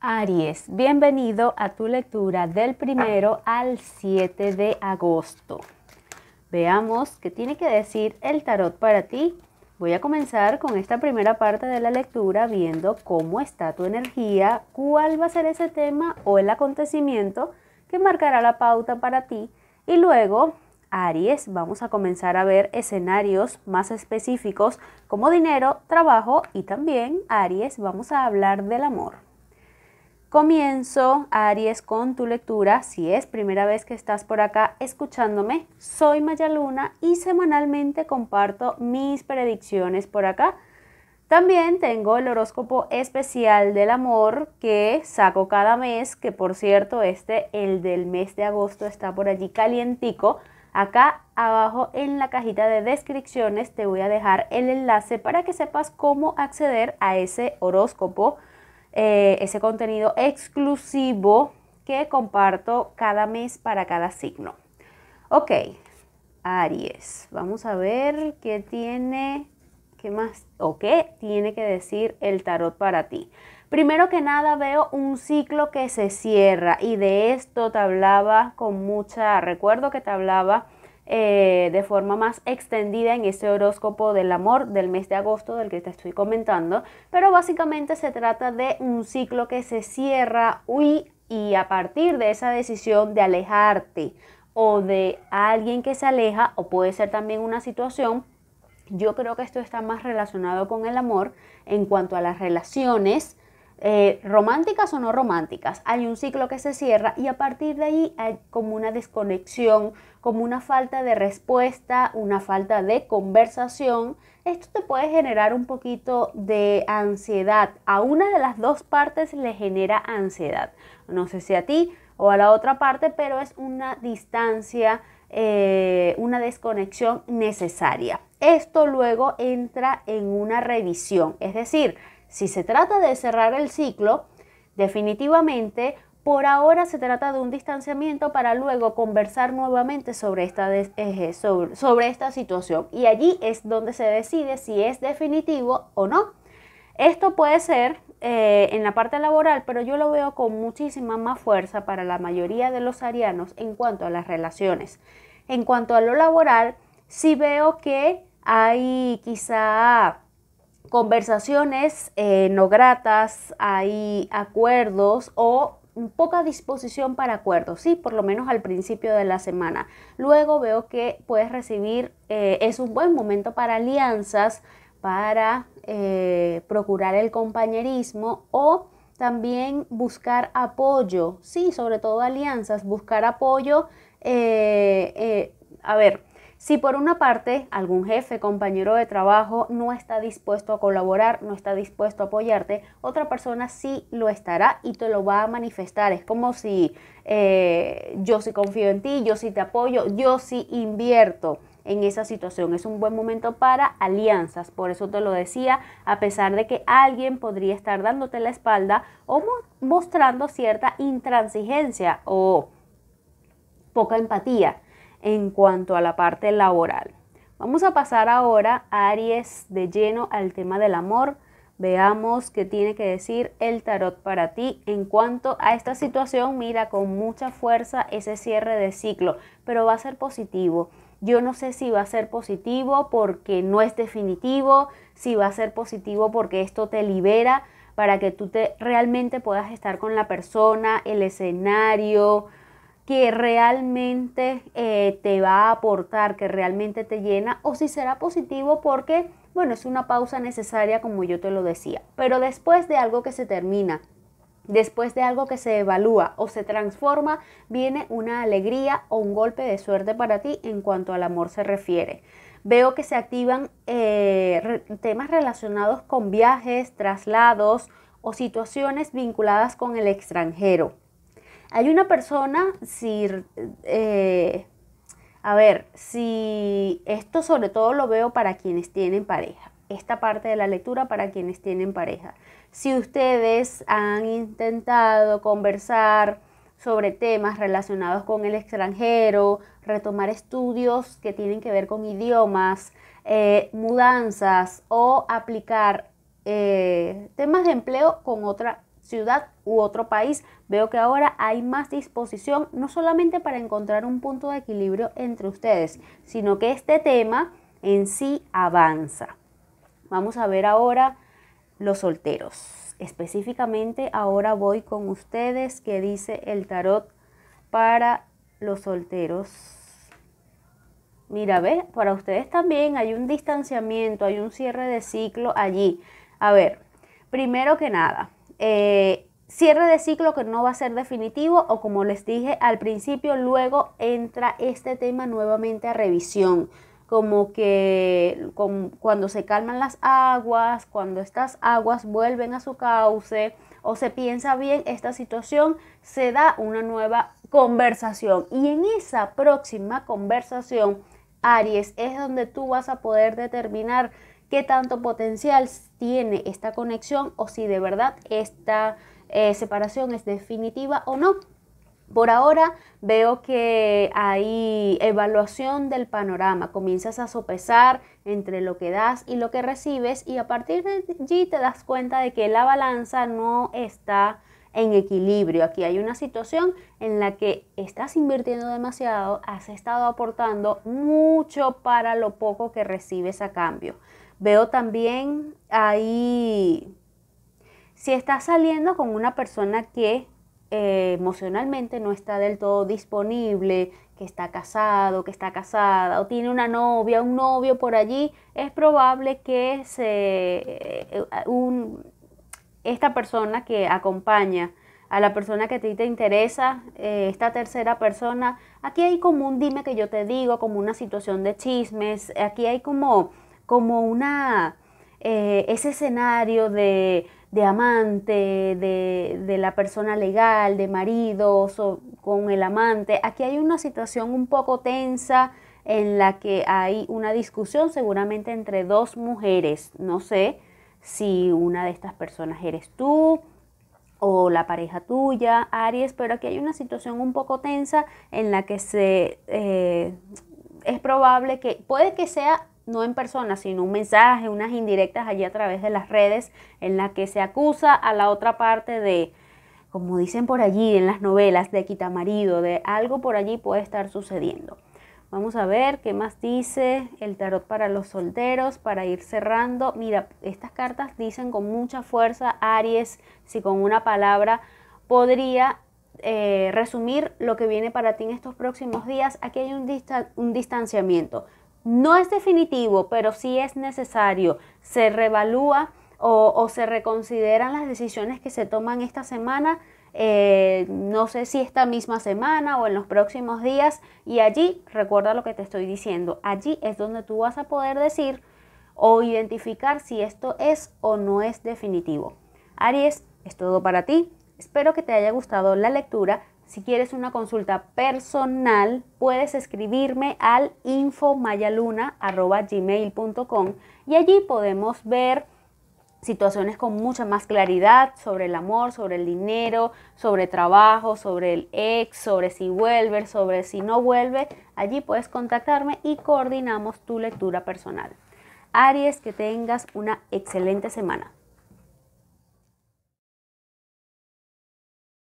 Aries, bienvenido a tu lectura del primero al 7 de agosto. Veamos qué tiene que decir el tarot para ti. Voy a comenzar con esta primera parte de la lectura viendo cómo está tu energía, cuál va a ser ese tema o el acontecimiento que marcará la pauta para ti. Y luego, Aries, vamos a comenzar a ver escenarios más específicos como dinero, trabajo y también, Aries, vamos a hablar del amor. Comienzo, Aries, con tu lectura. Si es primera vez que estás por acá escuchándome, soy Mayaluna y semanalmente comparto mis predicciones por acá. También tengo el horóscopo especial del amor que saco cada mes, que por cierto este, el del mes de agosto, está por allí calientico. Acá abajo en la cajita de descripciones te voy a dejar el enlace para que sepas cómo acceder a ese horóscopo eh, ese contenido exclusivo que comparto cada mes para cada signo. Ok, Aries. Vamos a ver qué tiene, qué más o qué tiene que decir el tarot para ti. Primero que nada veo un ciclo que se cierra y de esto te hablaba con mucha, recuerdo que te hablaba eh, de forma más extendida en este horóscopo del amor del mes de agosto del que te estoy comentando, pero básicamente se trata de un ciclo que se cierra y, y a partir de esa decisión de alejarte o de alguien que se aleja o puede ser también una situación, yo creo que esto está más relacionado con el amor en cuanto a las relaciones. Eh, románticas o no románticas, hay un ciclo que se cierra y a partir de ahí hay como una desconexión, como una falta de respuesta, una falta de conversación, esto te puede generar un poquito de ansiedad. A una de las dos partes le genera ansiedad. No sé si a ti o a la otra parte, pero es una distancia, eh, una desconexión necesaria. Esto luego entra en una revisión, es decir, si se trata de cerrar el ciclo, definitivamente por ahora se trata de un distanciamiento para luego conversar nuevamente sobre esta, esta situación. Y allí es donde se decide si es definitivo o no. Esto puede ser eh, en la parte laboral, pero yo lo veo con muchísima más fuerza para la mayoría de los arianos en cuanto a las relaciones. En cuanto a lo laboral, sí veo que hay quizá conversaciones eh, no gratas, hay acuerdos o poca disposición para acuerdos, sí, por lo menos al principio de la semana. Luego veo que puedes recibir, eh, es un buen momento para alianzas, para eh, procurar el compañerismo o también buscar apoyo, sí, sobre todo alianzas, buscar apoyo. Eh, a ver, si por una parte algún jefe, compañero de trabajo no está dispuesto a colaborar, no está dispuesto a apoyarte, otra persona sí lo estará y te lo va a manifestar. Es como si eh, yo sí confío en ti, yo sí te apoyo, yo sí invierto en esa situación. Es un buen momento para alianzas, por eso te lo decía, a pesar de que alguien podría estar dándote la espalda o mostrando cierta intransigencia o poca empatía en cuanto a la parte laboral. Vamos a pasar ahora, Aries, de lleno al tema del amor. Veamos qué tiene que decir el tarot para ti. En cuanto a esta situación, mira con mucha fuerza ese cierre de ciclo, pero va a ser positivo. Yo no sé si va a ser positivo porque no es definitivo, si va a ser positivo porque esto te libera para que tú realmente puedas estar con la persona, el escenario, que realmente eh, te va a aportar, que realmente te llena, o si será positivo porque, bueno, es una pausa necesaria como yo te lo decía. Pero después de algo que se termina, después de algo que se evalúa o se transforma, viene una alegría o un golpe de suerte para ti en cuanto al amor se refiere. Veo que se activan eh, temas relacionados con viajes, traslados o situaciones vinculadas con el extranjero hay una persona, si, eh, a ver, si esto sobre todo lo veo para quienes tienen pareja, esta parte de la lectura para quienes tienen pareja. Si ustedes han intentado conversar sobre temas relacionados con el extranjero, retomar estudios que tienen que ver con idiomas, eh, mudanzas o aplicar eh, temas de empleo con otra ciudad u otro país. Veo que ahora hay más disposición, no solamente para encontrar un punto de equilibrio entre ustedes, sino que este tema en sí avanza. Vamos a ver ahora los solteros. Específicamente ahora voy con ustedes que dice el tarot para los solteros. Mira, ve, para ustedes también hay un distanciamiento, hay un cierre de ciclo allí. A ver, primero que nada, eh, cierre de ciclo que no va a ser definitivo o como les dije al principio, luego entra este tema nuevamente a revisión, como que cuando se calman las aguas, cuando estas aguas vuelven a su cauce o se piensa bien esta situación, se da una nueva conversación y en esa próxima conversación, Aries, es donde tú vas a poder determinar qué tanto potencial tiene esta conexión o si de verdad esta eh, separación es definitiva o no. Por ahora veo que hay evaluación del panorama, comienzas a sopesar entre lo que das y lo que recibes y a partir de allí te das cuenta de que la balanza no está en equilibrio. Aquí hay una situación en la que estás invirtiendo demasiado, has estado aportando mucho para lo poco que recibes a cambio. Veo también ahí, si estás saliendo con una persona que eh, emocionalmente no está del todo disponible, que está casado, que está casada, o tiene una novia, un novio por allí, es probable que se, eh, un, esta persona que acompaña a la persona que a ti te interesa, eh, esta tercera persona, aquí hay como un dime que yo te digo, como una situación de chismes, aquí hay como como una, eh, ese escenario de, de amante, de, de, la persona legal, de marido, o con el amante. Aquí hay una situación un poco tensa en la que hay una discusión seguramente entre dos mujeres. No sé si una de estas personas eres tú o la pareja tuya, Aries, pero aquí hay una situación un poco tensa en la que se... Eh, es probable que, puede que sea no en persona, sino un mensaje, unas indirectas allí a través de las redes, en la que se acusa a la otra parte de, como dicen por allí en las novelas, de quitamarido, de algo por allí puede estar sucediendo. Vamos a ver qué más dice el tarot para los solteros, para ir cerrando. Mira, estas cartas dicen con mucha fuerza, Aries, si con una palabra podría eh, resumir lo que viene para ti en estos próximos días. Aquí hay un distanciamiento. No es definitivo, pero sí es necesario. Se revalúa o, se reconsideran las decisiones que se toman esta semana eh, no sé si esta misma semana o en los próximos días, y allí, recuerda lo que te estoy diciendo, allí es donde tú vas a poder decir o identificar si esto es o no es definitivo. Aries, es todo para ti. Espero que te haya gustado la lectura. Si quieres una consulta personal, puedes escribirme al infomayaluna.com y allí podemos ver situaciones con mucha más claridad sobre el amor, sobre el dinero, sobre trabajo, sobre el ex, sobre si vuelve, sobre si no vuelve. Allí puedes contactarme y coordinamos tu lectura personal. Aries, que tengas una excelente semana.